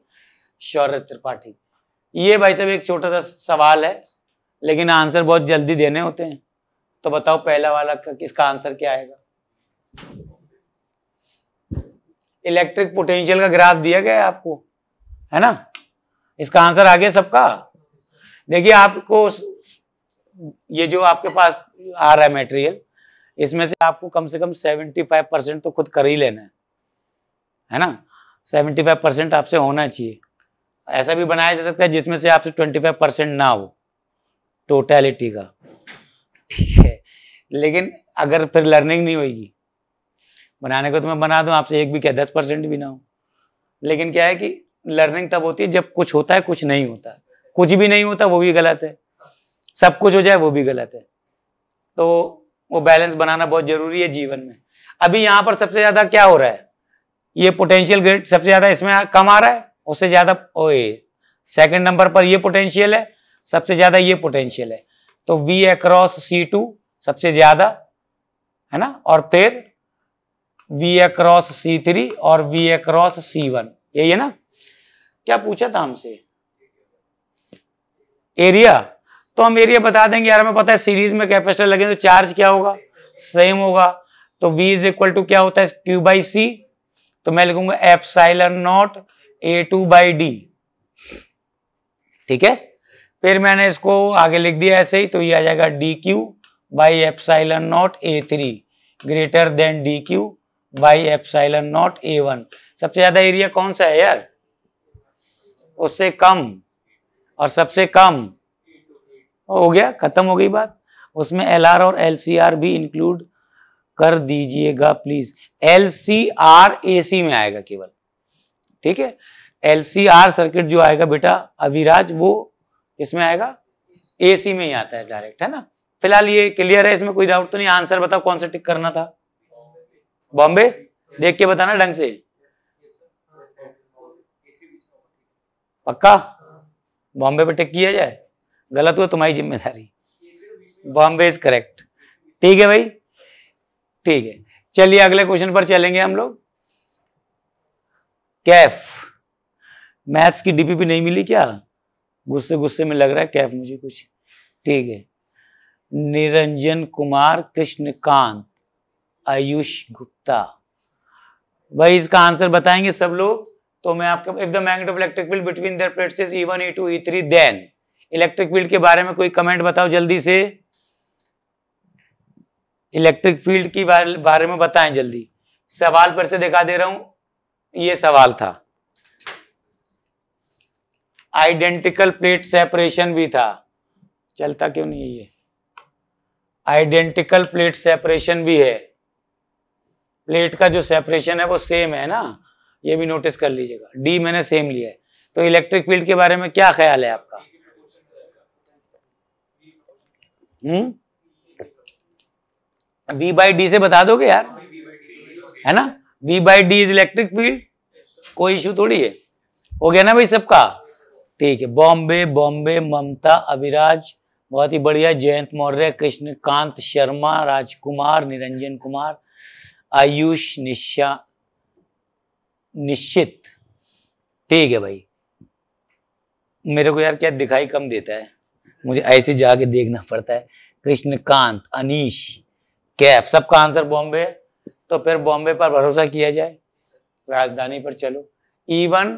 शौर्य त्रिपाठी ये भाई साहब एक छोटा सा सवाल है लेकिन आंसर बहुत जल्दी देने होते हैं तो बताओ पहला वाला का किसका आंसर क्या आएगा इलेक्ट्रिक पोटेंशियल का ग्राफ दिया गया है आपको है ना इसका आंसर आ गया सबका देखिए आपको ये जो आपके पास आ रहा है मेटेरियल इसमें से आपको कम से कम 75 परसेंट तो खुद कर ही लेना है है ना 75 परसेंट आपसे होना चाहिए ऐसा भी बनाया जा सकता है जिसमें से आपसे 25 परसेंट ना हो टोटलिटी का ठीक है लेकिन अगर फिर लर्निंग नहीं होगी बनाने को तो मैं बना दूं आपसे एक भी क्या दस परसेंट भी ना हो लेकिन क्या है कि लर्निंग तब होती है जब कुछ होता है कुछ नहीं होता कुछ भी नहीं होता वो भी गलत है सब कुछ हो जाए वो भी गलत है तो वो बैलेंस बनाना बहुत जरूरी है जीवन में अभी यहाँ पर सबसे ज्यादा क्या हो रहा है ये पोटेंशियल ग्रेड सबसे ज्यादा इसमें कम आ रहा है उससे ज्यादा ओए सेकंड नंबर पर ये पोटेंशियल है सबसे ज्यादा ये पोटेंशियल है तो वी अक्रॉस सी टू सबसे ज्यादा है ना और फिर वी अक्रॉस सी थ्री और वी अक्रॉस सी वन यही है ना क्या पूछा था हमसे एरिया तो हम एरिया बता देंगे यार हमें पता है सीरीज में कैपेसिटर लगे तो चार्ज क्या होगा सेम होगा तो V इज इक्वल टू क्या होता है क्यू बाई सी तो मैं लिखूंगा epsilon naught A two by D ठीक है फिर मैंने इसको आगे लिख दिया ऐसे ही तो ये आ जाएगा D Q by epsilon naught A three greater than D Q by epsilon naught A one सबसे ज्यादा एरिया कौन सा है यार उससे कम और सबसे कम हो गया खत्म हो गई बात उसमें एल आर और एल सी आर भी इंक्लूड कर दीजिएगा please L C R A C में आएगा केवल ठीक है एल सी आर सर्किट जो आएगा बेटा अभिराज वो इसमें आएगा ए सी में ही आता है डायरेक्ट है ना फिलहाल ये क्लियर है इसमें कोई डाउट तो नहीं आंसर बताओ कौन सा टिक करना था बॉम्बे देख के बताना ढंग से पक्का बॉम्बे पे टिक किया जाए गलत हुआ तुम्हारी जिम्मेदारी बॉम्बे इज करेक्ट ठीक है भाई ठीक है चलिए अगले क्वेश्चन पर चलेंगे हम लोग कैफ मैथ्स की डीपीपी नहीं मिली क्या गुस्से गुस्से में लग रहा है कैफ मुझे कुछ ठीक है निरंजन कुमार कृष्णकांत आयुष गुप्ता भाई इसका आंसर बताएंगे सब लोग तो मैं आपका if the magnet of electric field between their plates is E one E two E three then electric field के बारे में कोई कमेंट बताओ जल्दी से इलेक्ट्रिक फील्ड की बारे में बताएं जल्दी सवाल पर से दिखा दे रहा हूं ये सवाल था आइडेंटिकल प्लेट सेपरेशन भी था चलता क्यों नहीं है ये आइडेंटिकल प्लेट सेपरेशन भी है प्लेट का जो सेपरेशन है वो सेम है ना ये भी नोटिस कर लीजिएगा डी मैंने सेम लिया है तो इलेक्ट्रिक फील्ड के बारे में क्या ख्याल है आपका वी बाई डी से बता दोगे यार है ना V by D is electric field कोई इश्यू थोड़ी है हो गया ना भाई सबका ठीक है बॉम्बे बॉम्बे ममता अभिराज बहुत ही बढ़िया जयंत मौर्य कृष्णकांत शर्मा राजकुमार निरंजन कुमार आयुष निशा निश्चित ठीक है भाई मेरे को यार क्या दिखाई कम देता है मुझे ऐसे जाके देखना पड़ता है कृष्णकांत अनीश कैफ सबका आंसर बॉम्बे तो फिर बॉम्बे पर भरोसा किया जाए राजधानी पर चलो ई वन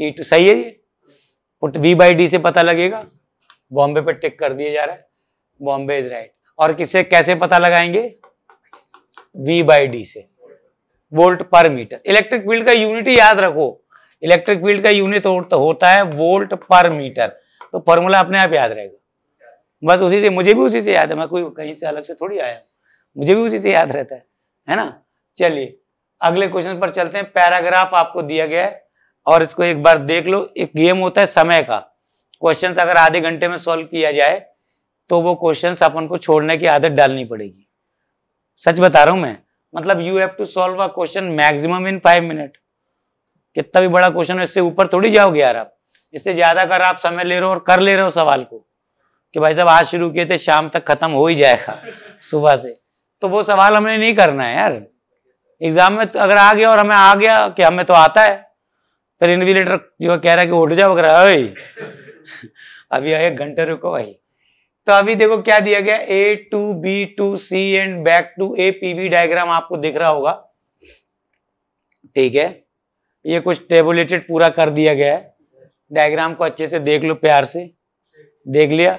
ई टू सही है ये वी बाई डी से पता लगेगा बॉम्बे पर टिक कर दिया जा रहा है बॉम्बे इज राइट और किसे कैसे पता लगाएंगे वी बाई डी से volt per metre electric field का यूनिट याद रखो इलेक्ट्रिक फील्ड का यूनिट होता है वोल्ट पर मीटर तो फॉर्मूला अपने आप याद रहेगा बस उसी से मुझे भी उसी से याद है मैं कोई कहीं से अलग से थोड़ी आया मुझे भी उसी से याद रहता है है ना चलिए अगले क्वेश्चन पर चलते हैं पैराग्राफ आपको दिया गया है और इसको एक बार देख लो एक गेम होता है समय का क्वेश्चन अगर आधे घंटे में सॉल्व किया जाए तो वो क्वेश्चन अपन को छोड़ने की आदत डालनी पड़ेगी सच बता रहा हूं मैं मतलब you have to solve a question maximum in five minute कितना भी बड़ा क्वेश्चन है इससे ऊपर थोड़ी जाओगे यार आप इससे ज्यादा कर आप समय ले रहे हो और कर ले रहे हो सवाल को कि भाई साहब आज शुरू किए थे शाम तक खत्म हो ही जाएगा [laughs] सुबह से तो वो सवाल हमें नहीं करना है यार एग्जाम में तो अगर आ गया और हमें आ गया कि हमें तो आता है फिर इन्विलेटर जो कह रहा है कि उठ जाओ अगर [laughs] अभी एक घंटे रुको भाई तो अभी देखो क्या दिया गया A to B to C and back to A PV diagram आपको दिख रहा होगा ठीक है ये कुछ टेबुलेटेड पूरा कर दिया गया है डायग्राम को अच्छे से देख लो प्यार से देख लिया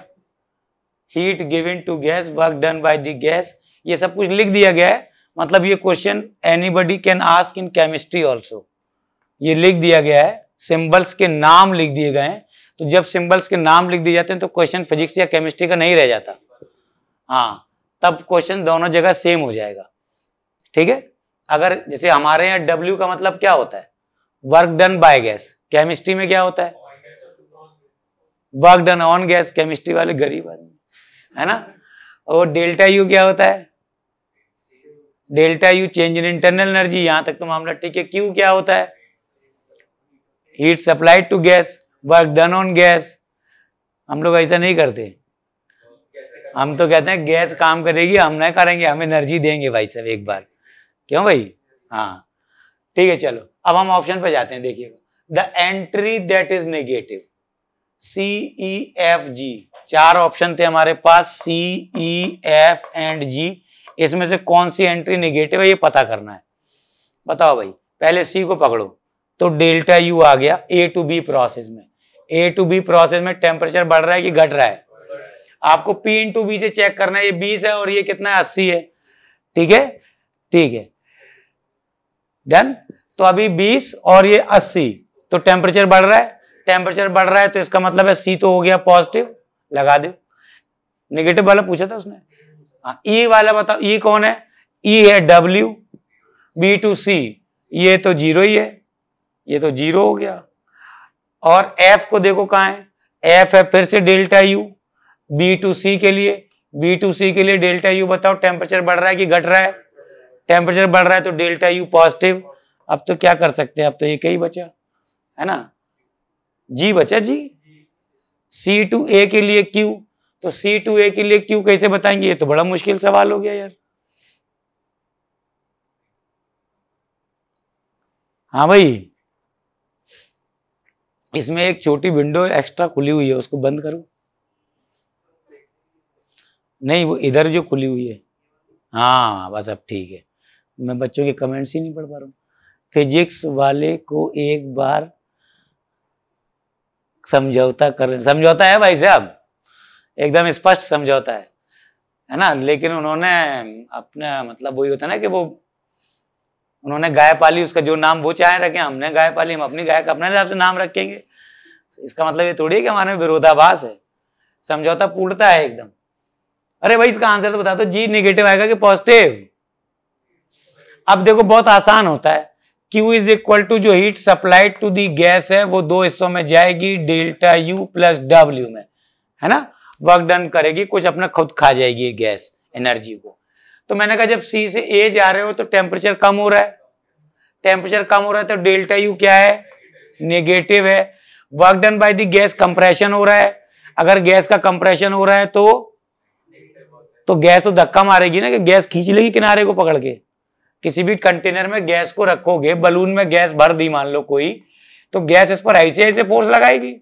heat given to gas work done by the gas ये सब कुछ लिख दिया गया है मतलब ये question anybody can ask in chemistry also ये लिख दिया गया है सिंबल्स के नाम लिख दिए गए हैं तो जब सिंबल्स के नाम लिख दिए जाते हैं तो क्वेश्चन फिजिक्स या केमिस्ट्री का नहीं रह जाता हाँ तब क्वेश्चन दोनों जगह सेम हो जाएगा ठीक है अगर जैसे हमारे यहाँ डब्ल्यू का मतलब क्या होता है work done by gas chemistry में क्या होता है work done on gas chemistry वाले गरीब आदमी है ना और डेल्टा यू क्या होता है delta U change in internal energy यहां तक तो मामला ठीक है क्यू क्या होता है heat supplied to gas work done on gas हम लोग ऐसा नहीं करते हम तो कहते हैं गैस काम करेगी हम नहीं करेंगे हम एनर्जी देंगे भाई साहब एक बार क्यों भाई हाँ ठीक है चलो अब हम ऑप्शन पे जाते हैं देखिएगा the entry that is negative C E F G चार ऑप्शन थे हमारे पास सी ई एफ एंड जी इसमें से कौन सी एंट्री नेगेटिव है ये पता करना है बताओ भाई पहले सी को पकड़ो तो डेल्टा यू आ गया ए टू बी प्रोसेस में ए टू बी प्रोसेस में टेम्परेचर बढ़ रहा है कि घट रहा है आपको पी इन टू बी से चेक करना है ये बीस है और ये कितना है अस्सी है ठीक है ठीक है डन तो अभी बीस और ये अस्सी तो टेम्परेचर बढ़ रहा है टेम्परेचर बढ़ रहा है तो इसका मतलब है सी तो हो गया पॉजिटिव लगा दो नेगेटिव वाला पूछा था उसने ई हाँ, e वाला बताओ ई e कौन है ई e है डब्ल्यू बी टू सी ये तो जीरो ही है ये तो जीरो हो गया और एफ को देखो कहा है एफ है फिर से delta U B to C के लिए बी टू सी के लिए डेल्टा यू बताओ टेम्परेचर बढ़ रहा है कि घट रहा है टेम्परेचर बढ़ रहा है तो डेल्टा यू पॉजिटिव अब तो क्या कर सकते हैं अब तो ये कहीं बचा है ना जी बचा जी सी टू ए के लिए क्यू तो सी टू ए के लिए क्यू कैसे बताएंगे ये तो बड़ा मुश्किल सवाल हो गया यार हाँ भाई इसमें एक छोटी विंडो एक्स्ट्रा खुली हुई है उसको बंद करो नहीं वो इधर जो खुली हुई है हाँ बस अब ठीक है मैं बच्चों के कमेंट्स ही नहीं पढ़ पा रहा हूँ फिजिक्स वाले को एक बार समझौता कर समझौता है भाई साहब एकदम स्पष्ट समझौता है है ना लेकिन उन्होंने अपना मतलब वही होता है ना कि वो उन्होंने गाय पाली उसका जो नाम वो चाहे रखे हमने गाय पाली हम अपनी गाय का अपने हिसाब से नाम रखेंगे इसका मतलब ये थोड़ी है कि हमारे में विरोधाभास है समझौता पूर्णता है एकदम अरे भाई इसका आंसर तो बता दो जी निगेटिव आएगा कि पॉजिटिव अब देखो बहुत आसान होता है क्यू इज इक्वल टू जो heat supply to the gas है वो दो हिस्सों में जाएगी डेल्टा यू प्लस डब्ल्यू में है ना वर्क डन करेगी कुछ अपना खुद खा जाएगी गैस एनर्जी को तो मैंने कहा जब सी से ए जा रहे हो तो टेम्परेचर कम हो रहा है टेम्परेचर कम हो रहा है तो डेल्टा यू क्या है नेगेटिव है work done by the gas compression हो रहा है अगर गैस का कंप्रेशन हो रहा है तो तो गैस तो धक्का मारेगी ना कि गैस खींच लेगी किनारे को पकड़ के किसी भी कंटेनर में गैस को रखोगे बलून में गैस भर दी मान लो कोई तो गैस इस पर ऐसे ऐसे फोर्स लगाएगी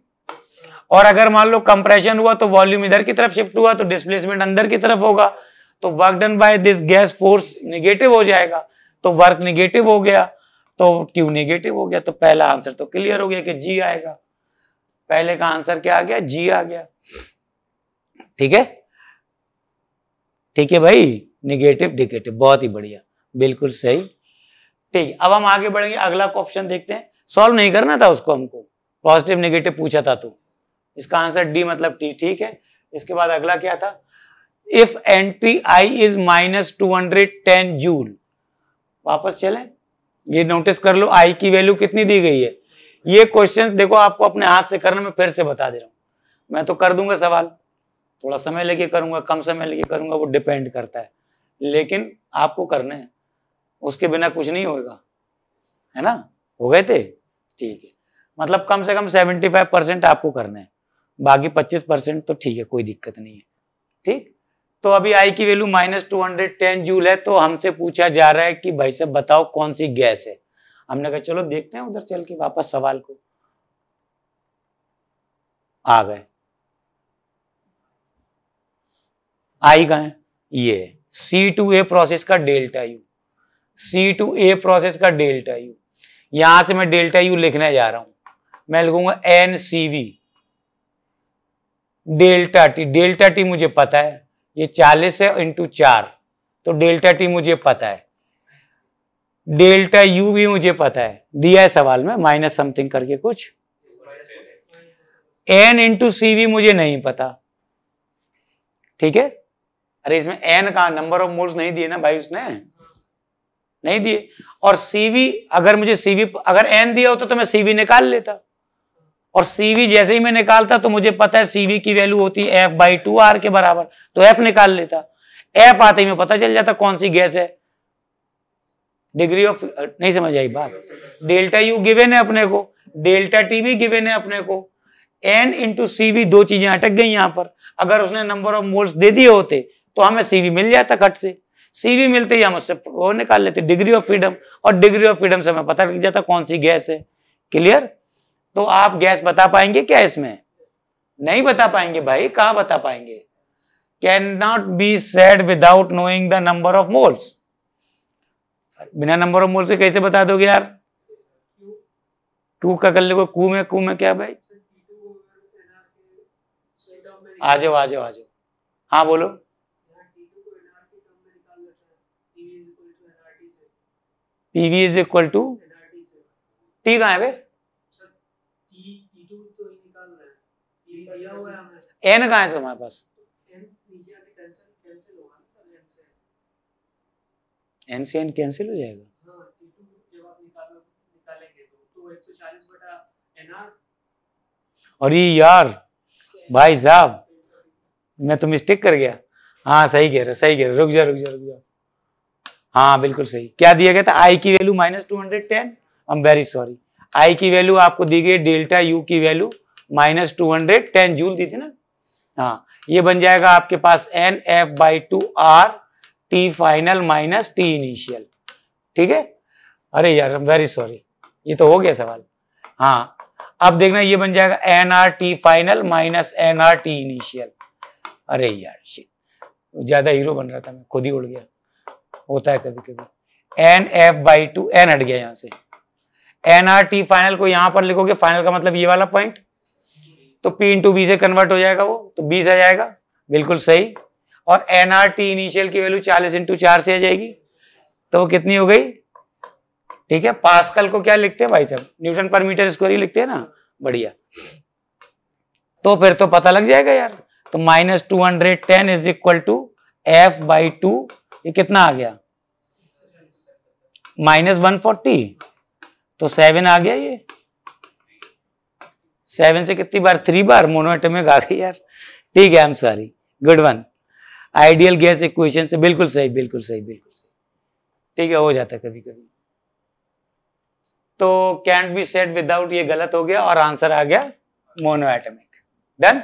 और अगर मान लो कंप्रेशन हुआ तो वॉल्यूम इधर की तरफ शिफ्ट हुआ तो डिस्प्लेसमेंट अंदर की तरफ होगा तो work done by this gas force negative हो जाएगा तो वर्क निगेटिव हो गया तो क्यू निगेटिव हो गया तो पहला आंसर तो क्लियर हो गया कि जी आएगा पहले का आंसर क्या आ गया जी आ गया ठीक है ठीक है भाई निगेटिव डिगेटिव बहुत ही बढ़िया बिल्कुल सही ठीक अब हम आगे बढ़ेंगे अगला क्वेश्चन देखते हैं सॉल्व नहीं करना था उसको हमको पॉजिटिव निगेटिव पूछा था तू इसका आंसर डी मतलब टी ठीक है इसके बाद अगला क्या था if entry I is minus two hundred ten joule वापस चले ये नोटिस कर लो आई की वैल्यू कितनी दी गई है ये क्वेश्चन देखो आपको अपने हाथ से करने में फिर से बता दे रहा हूँ मैं तो कर दूंगा सवाल थोड़ा समय लेके करूंगा कम समय लेके करूंगा वो डिपेंड करता है लेकिन आपको करने हैं उसके बिना कुछ नहीं होगा है ना हो गए थे ठीक है मतलब कम से कम फाइव परसेंट आपको करने हैं बाकी 25 परसेंट तो ठीक है कोई दिक्कत नहीं है ठीक तो अभी आई की value minus two hundred ten joule है तो हमसे पूछा जा रहा है कि भाई साहब बताओ कौन सी गैस है हमने कहा चलो देखते हैं उधर चल के वापस सवाल को आ गए आई कहा है ये सी टू ए प्रोसेस का delta U C to A process का डेल्टा यू यहां से मैं डेल्टा यू लिखने जा रहा हूं मैं लिखूंगा N C V delta T delta T मुझे पता है ये चालीस है इंटू चार तो डेल्टा टी मुझे पता है डेल्टा यू भी मुझे पता है दिया है सवाल में माइनस समथिंग करके कुछ एन इंटू सी भी मुझे नहीं पता ठीक है अरे इसमें एन का नंबर ऑफ मोड्स नहीं दिए ना भाई उसने नहीं दिए और सीवी अगर मुझे सीवी अगर एन दिया होता तो मैं सीवी निकाल लेता और सीवी जैसे ही मैं निकालता तो मुझे पता है सीवी की वैल्यू होती है एफ बाई टू आर के बराबर तो एफ निकाल लेता एफ आते ही मैं पता चल जाता कौन सी गैस है डिग्री ऑफ नहीं समझ आई बात डेल्टा यू गिवेन है अपने को डेल्टा टी भी गिवेन है अपने को एन इंटू सीवी दो चीजें अटक गई यहां पर अगर उसने नंबर ऑफ मोल्स दे दिए होते तो हमें सीवी मिल जाता कट से सीवी मिलते ही हम उससे वो निकाल लेते डिग्री ऑफ फ्रीडम और डिग्री ऑफ फ्रीडम से हमें पता लग जाता कौन सी गैस है क्लियर तो आप गैस बता पाएंगे क्या इसमें नहीं बता पाएंगे भाई कहा बता पाएंगे cannot be said without knowing the number of moles बिना नंबर ऑफ मोल्स से कैसे बता दोगे यार टू का कर ले कू में कू में क्या भाई आ जाओ आ जाओ आ जाओ हाँ बोलो PV is equal to T कहा है भाई एन कहा है तुम्हारे पास एन से एन कैंसिल हो जाएगा और ये यार भाई साहब मैं तो मिस्टेक कर गया हाँ सही कह रहे सही कह रहे रुक जा रुक जा रुक जा हाँ बिल्कुल सही क्या दिया गया था आई की value minus two hundred ten I am very sorry I की वैल्यू आपको दी गई डेल्टा यू की value minus two hundred ten joule दी थी ना हाँ ये बन जाएगा आपके पास N F by two R T final minus T initial ठीक है अरे यार वेरी सॉरी ये तो हो गया सवाल हाँ अब देखना ये बन जाएगा N R T final minus N R T initial अरे यार ज्यादा हीरो बन रहा था मैं खुद ही उड़ गया होता है कभी कभी N F by two N हट गया यहाँ से एन आर टी फाइनल को यहां पर लिखोगे फाइनल का मतलब ये वाला पॉइंट तो P इंटू बी से कन्वर्ट हो जाएगा वो तो बीस आ जाएगा बिल्कुल सही और एन आर टी इनिशियल की वैल्यू चालीस इंटू चार से आ जाएगी तो वो कितनी हो गई ठीक है पास्कल को क्या लिखते हैं भाई साहब न्यूटन पर मीटर स्क्वायर ही लिखते हैं ना बढ़िया तो फिर तो पता लग जाएगा यार तो minus two hundred ten is equal to F by two ये कितना आ गया माइनस वन फोर्टी तो सेवन आ गया ये सेवन से कितनी बार थ्री बार मोनोएटमिक आ गई यार ठीक है am sorry good one ideal gas equation से बिल्कुल सही बिल्कुल सही बिल्कुल सही ठीक है हो जाता कभी कभी तो कैंट बी सेट विदाउट ये गलत हो गया और आंसर आ गया मोनोएटमिक डन